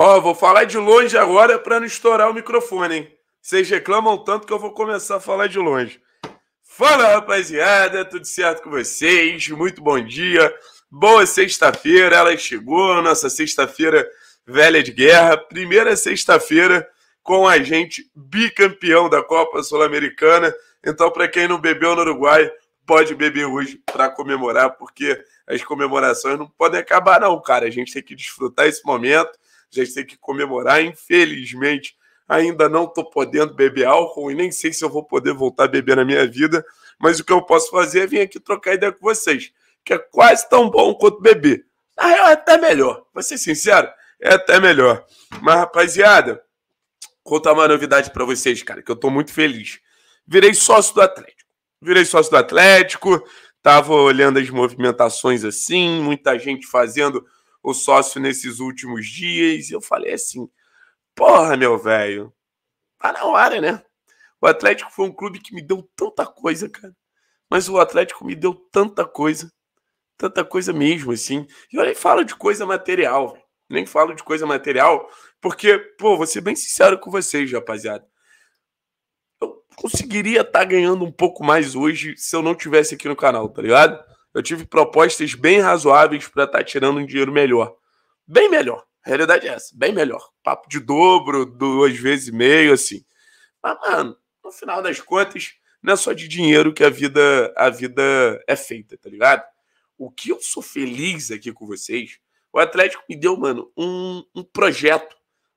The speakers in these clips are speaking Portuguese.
Ó, vou falar de longe agora para não estourar o microfone, hein? Vocês reclamam tanto que eu vou começar a falar de longe. Fala, rapaziada, tudo certo com vocês? Muito bom dia. Boa sexta-feira, ela chegou, nossa sexta-feira velha de guerra, primeira sexta-feira com a gente bicampeão da Copa Sul-Americana. Então, para quem não bebeu no Uruguai, pode beber hoje para comemorar, porque as comemorações não podem acabar, não, cara. A gente tem que desfrutar esse momento. A gente tem que comemorar. Infelizmente, ainda não estou podendo beber álcool e nem sei se eu vou poder voltar a beber na minha vida. Mas o que eu posso fazer é vir aqui trocar ideia com vocês, que é quase tão bom quanto beber. Na real, é até melhor. Vou ser sincero, é até melhor. Mas, rapaziada, contar uma novidade para vocês, cara, que eu estou muito feliz. Virei sócio do Atlético. Virei sócio do Atlético, tava olhando as movimentações assim, muita gente fazendo o sócio nesses últimos dias. E eu falei assim: porra, meu velho, tá na hora, né? O Atlético foi um clube que me deu tanta coisa, cara. Mas o Atlético me deu tanta coisa. Tanta coisa mesmo, assim. E eu nem falo de coisa material. Nem falo de coisa material, porque, pô, vou ser bem sincero com vocês, rapaziada. Eu conseguiria estar tá ganhando um pouco mais hoje se eu não tivesse aqui no canal, tá ligado? Eu tive propostas bem razoáveis para estar tá tirando um dinheiro melhor. Bem melhor. A realidade é essa, bem melhor. Papo de dobro, duas vezes e meio, assim. Mas, mano, no final das contas, não é só de dinheiro que a vida, a vida é feita, tá ligado? O que eu sou feliz aqui com vocês, o Atlético me deu, mano, um, um projeto,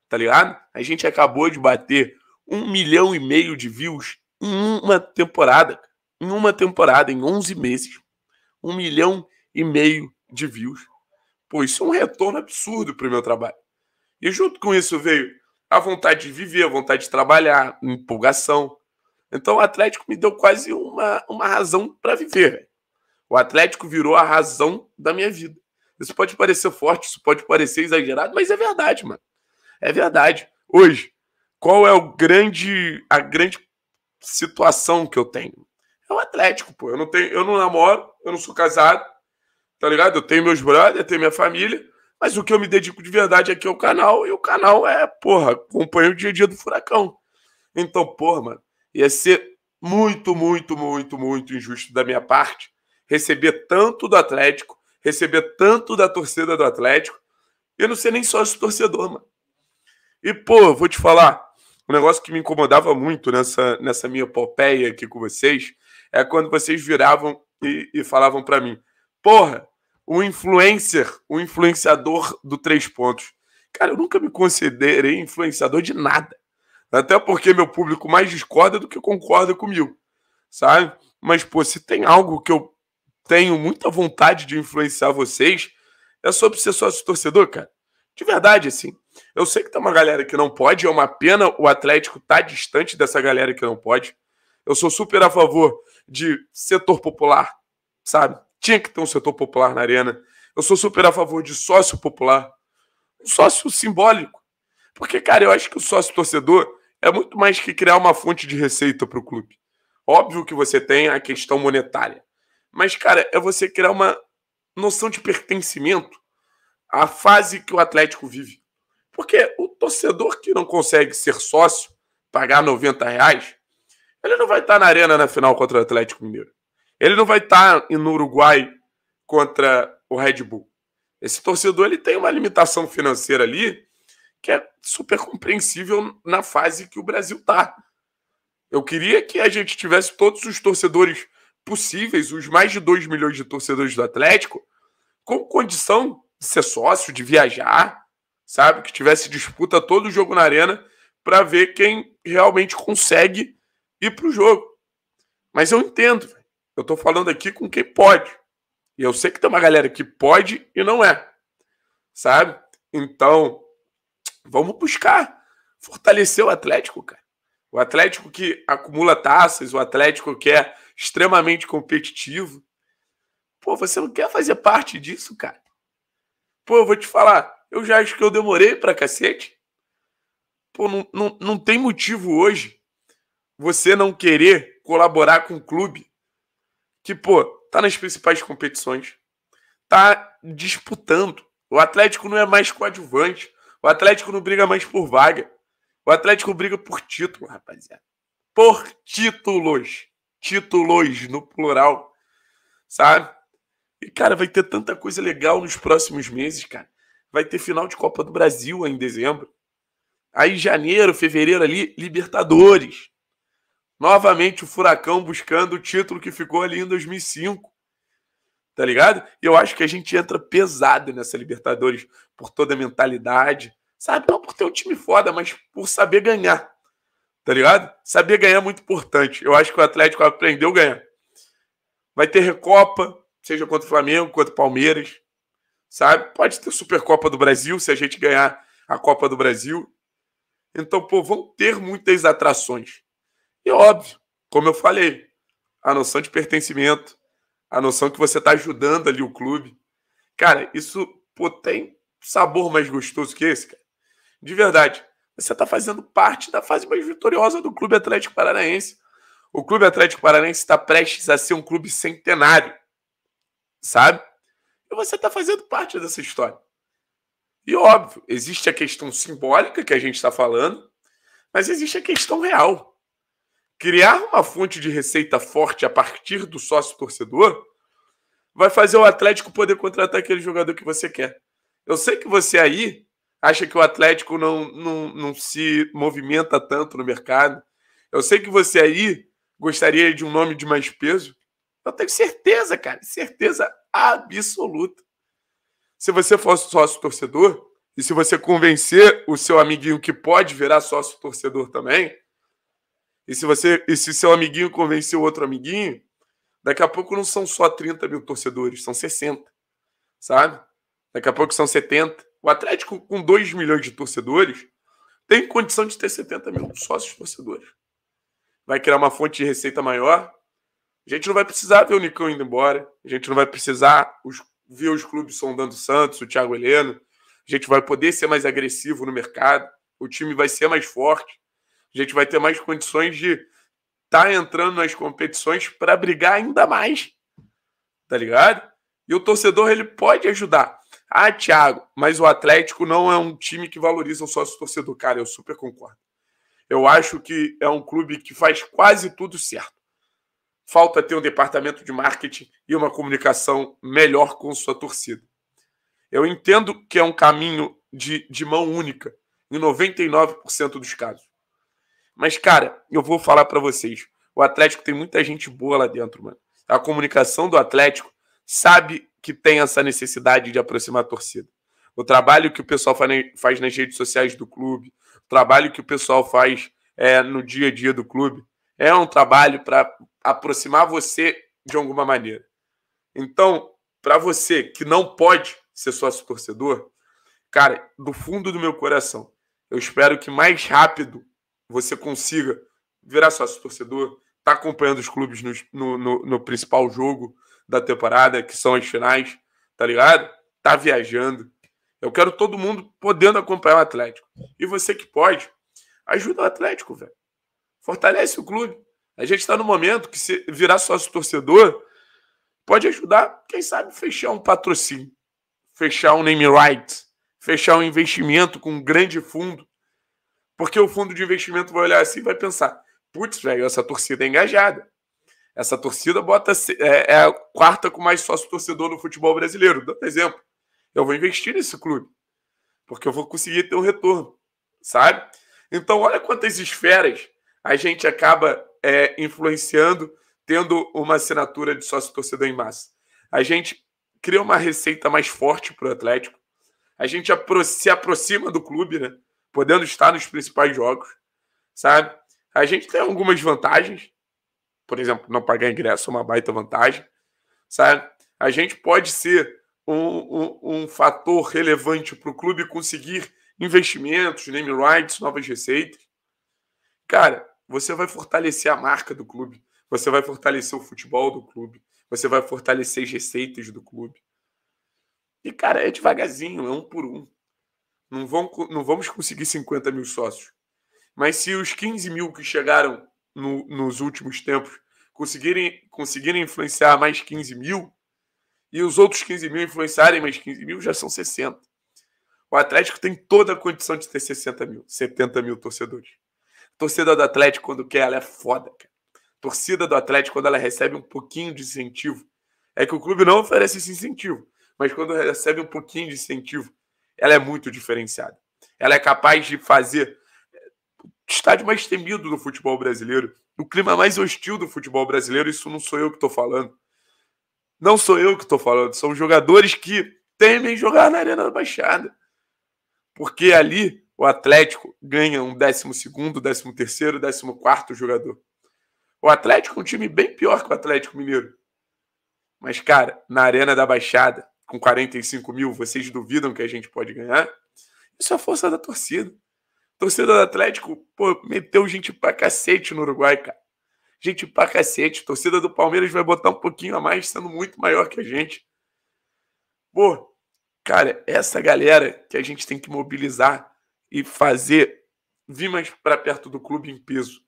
tá ligado? A gente acabou de bater um milhão e meio de views em uma temporada. Em uma temporada, em 11 meses um milhão e meio de views. Pô, isso é um retorno absurdo para o meu trabalho. E junto com isso veio a vontade de viver, a vontade de trabalhar, empolgação. Então o Atlético me deu quase uma, uma razão para viver. O Atlético virou a razão da minha vida. Isso pode parecer forte, isso pode parecer exagerado, mas é verdade, mano. É verdade. Hoje, qual é o grande a grande situação que eu tenho? é o Atlético, pô. Eu não, tenho, eu não namoro, eu não sou casado, tá ligado? Eu tenho meus brothers, eu tenho minha família, mas o que eu me dedico de verdade aqui é o canal, e o canal é, porra, acompanha o dia a dia do furacão. Então, porra, mano, ia ser muito, muito, muito, muito injusto da minha parte receber tanto do Atlético, receber tanto da torcida do Atlético, eu não ser nem sócio torcedor, mano. E, pô, vou te falar, um negócio que me incomodava muito nessa, nessa minha epopeia aqui com vocês é quando vocês viravam e, e falavam para mim: porra, o influencer, o influenciador do três pontos. Cara, eu nunca me considerei influenciador de nada. Até porque meu público mais discorda do que concorda comigo, sabe? Mas, pô, se tem algo que eu tenho muita vontade de influenciar vocês, é sobre ser sócio torcedor, cara. De verdade, assim. Eu sei que tem uma galera que não pode, é uma pena o Atlético tá distante dessa galera que não pode. Eu sou super a favor de setor popular, sabe? Tinha que ter um setor popular na arena. Eu sou super a favor de sócio popular. Um sócio simbólico. Porque, cara, eu acho que o sócio torcedor é muito mais que criar uma fonte de receita para o clube. Óbvio que você tem a questão monetária. Mas, cara, é você criar uma noção de pertencimento à fase que o Atlético vive. Porque o torcedor que não consegue ser sócio, pagar 90 reais, ele não vai estar tá na arena na final contra o Atlético Mineiro. Ele não vai tá estar no Uruguai contra o Red Bull. Esse torcedor ele tem uma limitação financeira ali que é super compreensível na fase que o Brasil está. Eu queria que a gente tivesse todos os torcedores possíveis, os mais de 2 milhões de torcedores do Atlético, com condição de ser sócio, de viajar, sabe? Que tivesse disputa todo jogo na arena para ver quem realmente consegue ir para o jogo. Mas eu entendo, eu estou falando aqui com quem pode. E eu sei que tem uma galera que pode e não é, sabe? Então, vamos buscar fortalecer o Atlético, cara. O Atlético que acumula taças, o Atlético que é extremamente competitivo. Pô, você não quer fazer parte disso, cara? Pô, eu vou te falar, eu já acho que eu demorei pra cacete. Pô, não, não, não tem motivo hoje você não querer colaborar com um clube que, pô, tá nas principais competições, tá disputando. O Atlético não é mais coadjuvante. O Atlético não briga mais por vaga. O Atlético briga por título, rapaziada. Por títulos. Títulos no plural. Sabe? E, cara, vai ter tanta coisa legal nos próximos meses, cara. Vai ter final de Copa do Brasil em dezembro. Aí, janeiro, fevereiro ali, Libertadores. Novamente o Furacão buscando o título que ficou ali em 2005. Tá ligado? E eu acho que a gente entra pesado nessa Libertadores por toda a mentalidade. Sabe? Não por ter um time foda, mas por saber ganhar. Tá ligado? Saber ganhar é muito importante. Eu acho que o Atlético aprendeu a ganhar. Vai ter Recopa, seja contra o Flamengo, contra o Palmeiras. Sabe? Pode ter Supercopa do Brasil se a gente ganhar a Copa do Brasil. Então, pô, vão ter muitas atrações. E óbvio, como eu falei, a noção de pertencimento, a noção que você está ajudando ali o clube. Cara, isso pô, tem sabor mais gostoso que esse, cara. De verdade, você está fazendo parte da fase mais vitoriosa do Clube Atlético Paranaense. O Clube Atlético Paranaense está prestes a ser um clube centenário, sabe? E você está fazendo parte dessa história. E óbvio, existe a questão simbólica que a gente está falando, mas existe a questão real criar uma fonte de receita forte a partir do sócio torcedor vai fazer o Atlético poder contratar aquele jogador que você quer. Eu sei que você aí acha que o Atlético não, não, não se movimenta tanto no mercado. Eu sei que você aí gostaria de um nome de mais peso. Eu tenho certeza, cara, certeza absoluta. Se você fosse sócio torcedor e se você convencer o seu amiguinho que pode virar sócio torcedor também, e se você, e se seu amiguinho convencer o outro amiguinho, daqui a pouco não são só 30 mil torcedores, são 60, sabe? Daqui a pouco são 70. O Atlético, com 2 milhões de torcedores, tem condição de ter 70 mil sócios torcedores. Vai criar uma fonte de receita maior. A gente não vai precisar ver o Nicão indo embora. A gente não vai precisar os, ver os clubes sondando o Santos, o Thiago Heleno. A gente vai poder ser mais agressivo no mercado. O time vai ser mais forte a gente vai ter mais condições de estar tá entrando nas competições para brigar ainda mais. Tá ligado? E o torcedor ele pode ajudar. Ah, Thiago, mas o Atlético não é um time que valoriza o sócio torcedor. Cara, eu super concordo. Eu acho que é um clube que faz quase tudo certo. Falta ter um departamento de marketing e uma comunicação melhor com sua torcida. Eu entendo que é um caminho de, de mão única, em 99% dos casos. Mas, cara, eu vou falar para vocês. O Atlético tem muita gente boa lá dentro, mano. A comunicação do Atlético sabe que tem essa necessidade de aproximar a torcida. O trabalho que o pessoal faz nas redes sociais do clube, o trabalho que o pessoal faz é, no dia a dia do clube, é um trabalho para aproximar você de alguma maneira. Então, para você que não pode ser sócio torcedor, cara, do fundo do meu coração, eu espero que mais rápido você consiga virar sócio torcedor, tá acompanhando os clubes no, no, no, no principal jogo da temporada, que são as finais, tá ligado? Tá viajando. Eu quero todo mundo podendo acompanhar o Atlético. E você que pode, ajuda o Atlético, velho. Fortalece o clube. A gente está no momento que se virar sócio torcedor pode ajudar, quem sabe, fechar um patrocínio, fechar um name right, fechar um investimento com um grande fundo porque o fundo de investimento vai olhar assim e vai pensar: putz, velho, essa torcida é engajada. Essa torcida bota é, é a quarta com mais sócio torcedor no futebol brasileiro. Dando exemplo, eu vou investir nesse clube, porque eu vou conseguir ter um retorno, sabe? Então, olha quantas esferas a gente acaba é, influenciando, tendo uma assinatura de sócio torcedor em massa. A gente cria uma receita mais forte para o Atlético, a gente se aproxima do clube, né? podendo estar nos principais jogos, sabe? A gente tem algumas vantagens, por exemplo, não pagar ingresso é uma baita vantagem, sabe? A gente pode ser um, um, um fator relevante para o clube conseguir investimentos, name rights, novas receitas. Cara, você vai fortalecer a marca do clube, você vai fortalecer o futebol do clube, você vai fortalecer as receitas do clube. E, cara, é devagarzinho, é um por um. Não, vão, não vamos conseguir 50 mil sócios. Mas se os 15 mil que chegaram no, nos últimos tempos conseguirem, conseguirem influenciar mais 15 mil, e os outros 15 mil influenciarem mais 15 mil, já são 60. O Atlético tem toda a condição de ter 60 mil, 70 mil torcedores. torcida do Atlético, quando quer, ela é foda, cara. torcida do Atlético, quando ela recebe um pouquinho de incentivo, é que o clube não oferece esse incentivo, mas quando recebe um pouquinho de incentivo ela é muito diferenciada. Ela é capaz de fazer o eh, estádio mais temido do futebol brasileiro, o clima mais hostil do futebol brasileiro. Isso não sou eu que estou falando. Não sou eu que estou falando, são jogadores que temem jogar na Arena da Baixada. Porque ali o Atlético ganha um 12, 13, 14 jogador. O Atlético é um time bem pior que o Atlético Mineiro. Mas, cara, na Arena da Baixada, com 45 mil, vocês duvidam que a gente pode ganhar? Isso é a força da torcida. torcida do Atlético, pô, meteu gente pra cacete no Uruguai, cara. Gente pra cacete. torcida do Palmeiras vai botar um pouquinho a mais, sendo muito maior que a gente. Pô, cara, essa galera que a gente tem que mobilizar e fazer vir mais para perto do clube em peso.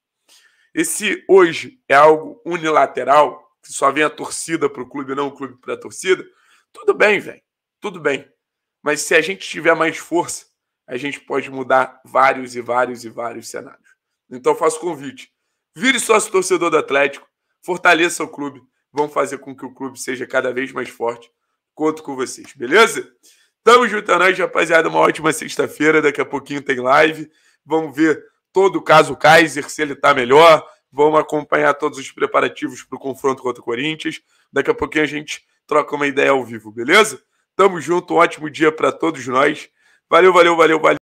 Esse hoje é algo unilateral, que só vem a torcida pro clube, não o clube para a torcida. Tudo bem, velho. Tudo bem. Mas se a gente tiver mais força, a gente pode mudar vários e vários e vários cenários. Então faço convite. Vire sócio torcedor do Atlético, fortaleça o clube, vamos fazer com que o clube seja cada vez mais forte. Conto com vocês, beleza? Tamo junto a é nós, rapaziada. Uma ótima sexta-feira. Daqui a pouquinho tem live. Vamos ver todo o caso Kaiser, se ele tá melhor. Vamos acompanhar todos os preparativos para o confronto contra o Corinthians. Daqui a pouquinho a gente troca uma ideia ao vivo, beleza? Tamo junto, um ótimo dia para todos nós. Valeu, valeu, valeu, valeu.